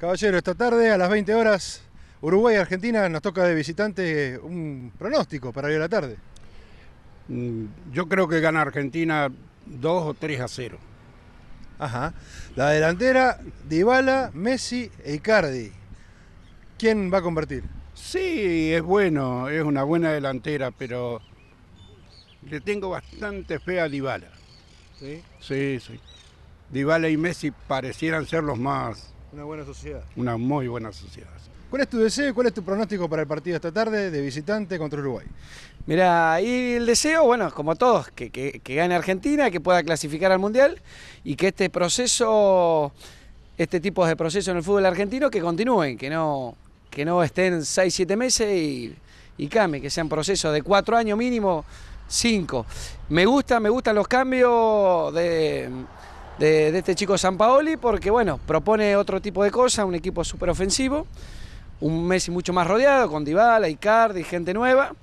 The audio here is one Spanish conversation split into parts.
Caballero, esta tarde a las 20 horas, Uruguay-Argentina y nos toca de visitante un pronóstico para hoy a la tarde. Mm, yo creo que gana Argentina 2 o 3 a 0. Ajá. La delantera, Dybala, Messi e Icardi. ¿Quién va a convertir? Sí, es bueno, es una buena delantera, pero le tengo bastante fe a Dybala. ¿Sí? Sí, sí. Dybala y Messi parecieran ser los más una buena sociedad. Una muy buena sociedad. ¿Cuál es tu deseo y cuál es tu pronóstico para el partido esta tarde de visitante contra Uruguay? Mira, y el deseo, bueno, como todos, que, que, gane Argentina, que pueda clasificar al Mundial y que este proceso, este tipo de proceso en el fútbol argentino, que continúen, que no, que no estén 6, 7 meses y, y cambien, que sean procesos de 4 años mínimo, 5. Me gusta, me gustan los cambios de de, este chico Paoli, porque bueno, propone otro tipo de cosas, un equipo súper ofensivo, un Messi mucho más rodeado, con Dybala, Icardi, gente nueva.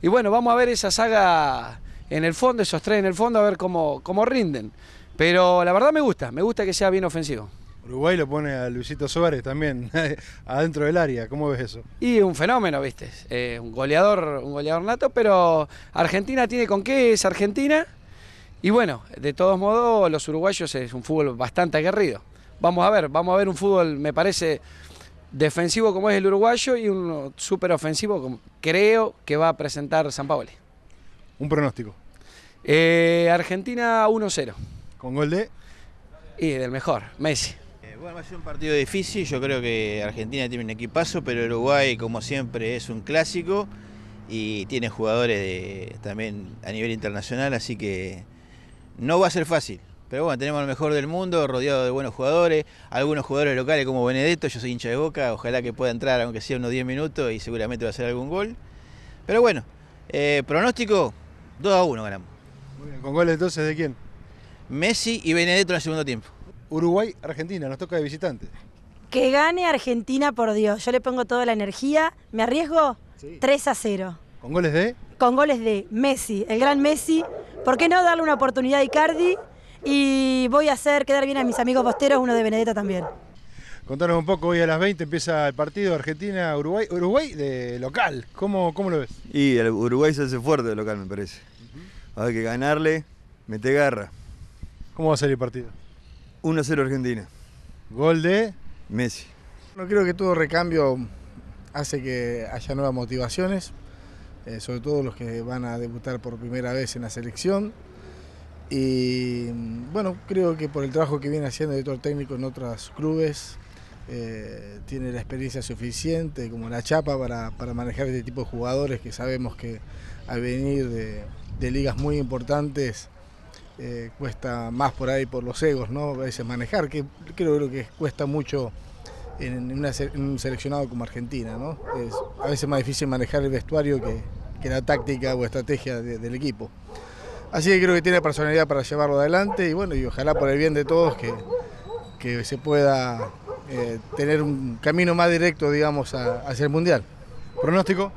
Y bueno, vamos a ver esa saga en el fondo, esos tres en el fondo, a ver cómo, cómo rinden. Pero la verdad me gusta, me gusta que sea bien ofensivo. Uruguay lo pone a Luisito Suárez también, adentro del área, ¿cómo ves eso? Y un fenómeno, viste, eh, un goleador, un goleador nato, pero Argentina tiene con qué, es Argentina. Y bueno, de todos modos, los uruguayos es un fútbol bastante aguerrido. Vamos a ver, vamos a ver un fútbol, me parece, defensivo como es el uruguayo y un súper ofensivo como creo que va a presentar San Paoli. Un pronóstico. Eh, Argentina 1-0. ¿Con gol de? Y del mejor, Messi. Eh, bueno, va a ser un partido difícil, yo creo que Argentina tiene un equipazo, pero Uruguay, como siempre, es un clásico y tiene jugadores también a nivel internacional, así que no va a ser fácil, pero bueno, tenemos lo mejor del mundo, rodeado de buenos jugadores, algunos jugadores locales como Benedetto, yo soy hincha de Boca, ojalá que pueda entrar aunque sea unos 10 minutos y seguramente va a ser algún gol. Pero bueno, eh, pronóstico, 2 a 1 ganamos. Muy bien, ¿con goles entonces de quién? Messi y Benedetto en el segundo tiempo. Uruguay, Argentina, nos toca de visitante. Que gane Argentina, por Dios. Yo le pongo toda la energía. ¿Me arriesgo? 3 a 0. ¿Con goles de? Con goles de Messi, el gran Messi, ¿Por qué no darle una oportunidad a Icardi? Y voy a hacer quedar bien a mis amigos bosteros, uno de Benedetta también. Contanos un poco, hoy a las 20 empieza el partido Argentina-Uruguay. Uruguay de local, ¿Cómo, ¿cómo lo ves? Y el Uruguay se hace fuerte de local, me parece. Hay que ganarle, mete garra. ¿Cómo va a salir el partido? 1-0 Argentina. Gol de Messi. No creo que todo recambio hace que haya nuevas motivaciones. Eh, sobre todo los que van a debutar por primera vez en la selección. Y mm, bueno, creo que por el trabajo que viene haciendo el director técnico en otras clubes, eh, tiene la experiencia suficiente como la chapa para, manejar este tipo de jugadores que sabemos que al venir de, ligas muy importantes eh, cuesta más por ahí por los egos, ¿no? A veces manejar, que creo, creo que cuesta mucho en, un seleccionado como Argentina. ¿no? a veces más difícil manejar el vestuario que, la táctica o estrategia del equipo. Así que creo que tiene personalidad para llevarlo adelante y bueno, y ojalá por el bien de todos que, se pueda eh, tener un camino más directo, digamos, hacia el Mundial. ¿Pronóstico?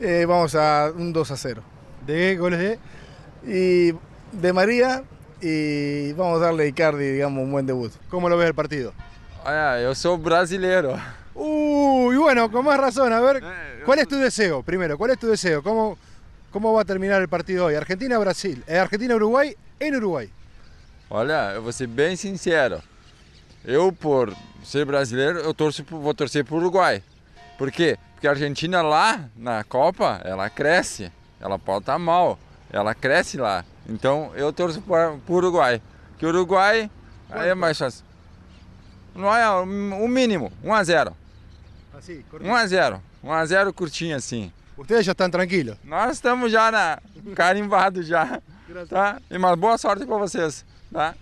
Eh, vamos a un 2 a 0. ¿De goles de? Y de María y vamos a darle a Icardi, digamos, un buen debut. ¿Cómo lo ves el partido? É, eu sou brasileiro. Uy, uh, bueno, con más razón. A ver, eh, eh, ¿cuál es tu deseo? Primero, ¿cuál es tu deseo? ¿Cómo, cómo va a terminar el partido hoy? Argentina-Brasil. Eh, Argentina-Uruguay en Uruguai. Olha, eu vou ser bem sincero. Eu, por ser brasileiro, eu torço, vou torcer para o Uruguai. Por quê? Porque a Argentina lá, na Copa, ela cresce. Ela pode estar tá mal. Ela cresce lá. Então, eu torço para o Uruguai. Que o Uruguai... Aí é mais fácil é o mínimo, 1 a 0. Assim, 1 a 0. 1 a 0 curtinho assim. Vocês já estão tá tranquilos? Nós estamos já na... carimbado já. Tá? E uma boa sorte para vocês, tá?